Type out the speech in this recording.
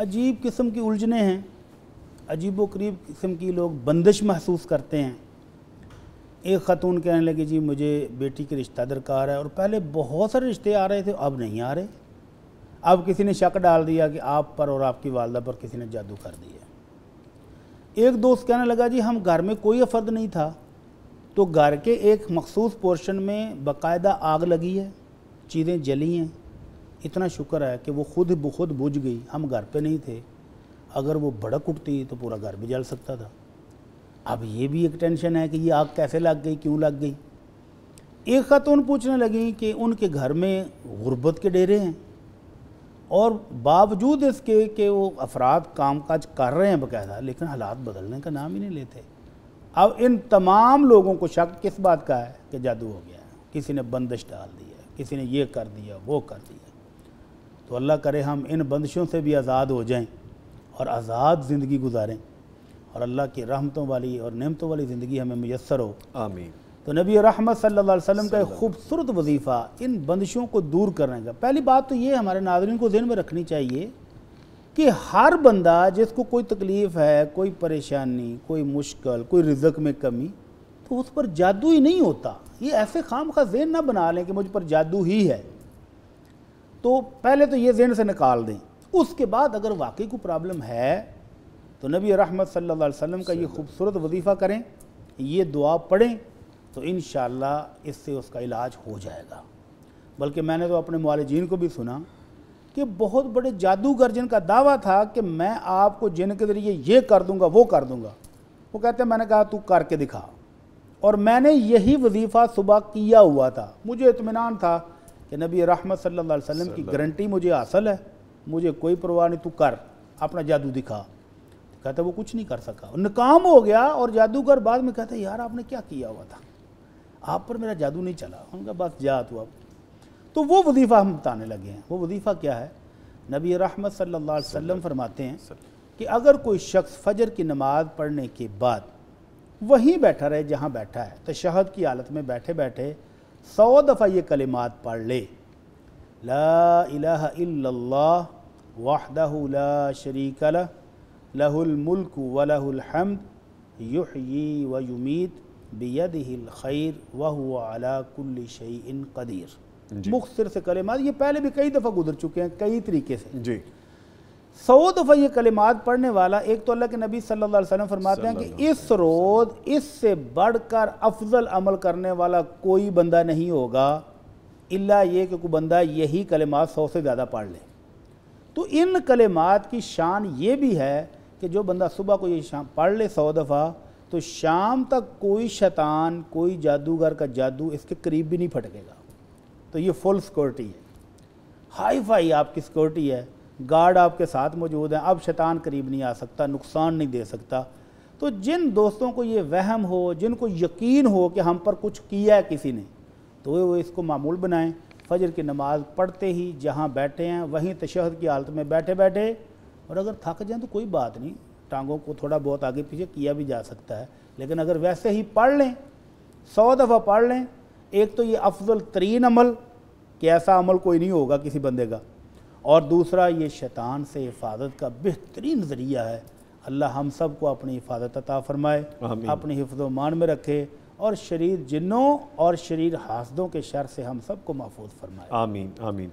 अजीब किस्म की उलझने हैं अजीब करीब किस्म की लोग बंदिश महसूस करते हैं एक ख़तून कहने लगी जी मुझे बेटी के रिश्ता दरकार है और पहले बहुत सारे रिश्ते आ रहे थे अब नहीं आ रहे अब किसी ने शक डाल दिया कि आप पर और आपकी वालदा पर किसी ने जादू कर दिया एक दोस्त कहने लगा जी हम घर में कोई अफर्द नहीं था तो घर के एक मखसूस पोर्शन में बाकायदा आग लगी है चीज़ें जली हैं इतना शुक्र है कि वो खुद ब खुद बुझ गई हम घर पे नहीं थे अगर वो भड़क उठती तो पूरा घर भी जल सकता था अब ये भी एक टेंशन है कि ये आग कैसे लग गई क्यों लग गई एक खातून पूछने लगी कि उनके घर में गुर्बत के डेरे हैं और बावजूद इसके कि वो अफराद काम काज कर रहे हैं बकायदा लेकिन हालात बदलने का नाम ही नहीं लेते अब इन तमाम लोगों को शक किस बात का है कि जादू हो गया है किसी ने बंदिश डाल दी है किसी ने ये कर दिया वो कर दिया तो अल्लाह करे हम इन बंदिशों से भी आज़ाद हो जाएं और आज़ाद ज़िंदगी गुजारें और अल्लाह की रहमतों वाली और नमतों वाली ज़िंदगी हमें मैसर हो आमीन तो नबी रहमत सल्लल्लाहु अलैहि वसल्लम का एक खूबसूरत वजीफ़ा इन बंदिशों को दूर करने का पहली बात तो ये हमारे नाजरन को जहन में रखनी चाहिए कि हर बंदा जिसको कोई तकलीफ़ है कोई परेशानी कोई मुश्किल कोई रिजक में कमी तो उस पर जादू ही नहीं होता ये ऐसे खाम खा जेन ना बना लें कि मुझ पर जादू ही है तो पहले तो ये जहन से निकाल दें उसके बाद अगर वाकई को प्रॉब्लम है तो नबी रहमत अलैहि वसम का ये खूबसूरत वजीफ़ा करें ये दुआ पढ़ें तो इन इससे उसका इलाज हो जाएगा बल्कि मैंने तो अपने मालजीन को भी सुना कि बहुत बड़े जादूगर जिनका दावा था कि मैं आपको जिन के ज़रिए ये कर दूंगा वो कर दूंगा वो कहते हैं मैंने कहा तू करके दिखा और मैंने यही वजीफ़ा सुबह किया हुआ था मुझे इतमान था कि नबी रहमत सल्लल्लाहु अलैहि वसल्लम की गारंटी मुझे हासिल है मुझे कोई परवाह नहीं तू कर अपना जादू दिखा कहता वो कुछ नहीं कर सका नाकाम हो गया और जादूगर बाद में कहता यार आपने क्या किया हुआ था आप पर मेरा जादू नहीं चला उनका बस जा तू अब तो वो वजीफ़ा हम बताने लगे हैं वो वजीफ़ा क्या है नबी रहमत सल्लल्लाहु अलैहि वसल्लम फरमाते हैं कि अगर कोई शख्स फजर की नमाज पढ़ने के बाद वहीं बैठा रहे जहाँ बैठा है तशहद की हालत में बैठे बैठे सौ दफ़ा ये कलिमात पढ़ ले ला इला वाहदा ला शरीक लहुलमल्क वलहमद युही व युमीत बेद खैर वह अला कुल्ल शई इन कदीर मुख्तर से कलिमात ये पहले भी कई दफ़ा गुजर चुके हैं कई तरीके से जी सौ दफ़ा ये कलिमात पढ़ने वाला एक तो अल्लाह के नबी सल्लल्लाहु अलैहि वसल्लम फरमाते हैं कि इस रोज़ इससे बढ़कर अफजल अमल करने वाला कोई बंदा नहीं होगा इल्ला ये कि कोई बंदा यही कलिमात सौ से ज़्यादा पढ़ ले तो इन कलिमात की शान ये भी है कि जो बंदा सुबह को ये शाम पढ़ ले सौ दफ़ा तो शाम तक कोई शैतान कोई जादूगर का जादू इसके करीब भी नहीं फटकेगा तो ये फुल सिक्योरिटी है हाई फाई आपकी सिक्योरिटी है गार्ड आपके साथ मौजूद हैं अब शैतान करीब नहीं आ सकता नुकसान नहीं दे सकता तो जिन दोस्तों को ये वहम हो जिनको यकीन हो कि हम पर कुछ किया है किसी ने तो वो इसको मामूल बनाएं फजर की नमाज पढ़ते ही जहाँ बैठे हैं वहीं तशहद की हालत में बैठे बैठे और अगर थक जाएँ तो कोई बात नहीं टांगों को थोड़ा बहुत आगे पीछे किया भी जा सकता है लेकिन अगर वैसे ही पढ़ लें सौ दफ़ा पढ़ लें एक तो ये अफजल तरीन अमल कि ऐसा अमल कोई नहीं होगा किसी बंदे का और दूसरा ये शैतान से हिफाजत का बेहतरीन ज़रिया है अल्लाह हम सब को अपनी हिफाजत अता फ़रमाए अपने हिफ्ज़ मान में रखे और शरीर जिन्नों और शरीर हासदों के शर से हम सबको महफूज फरमाए आमीन आमीन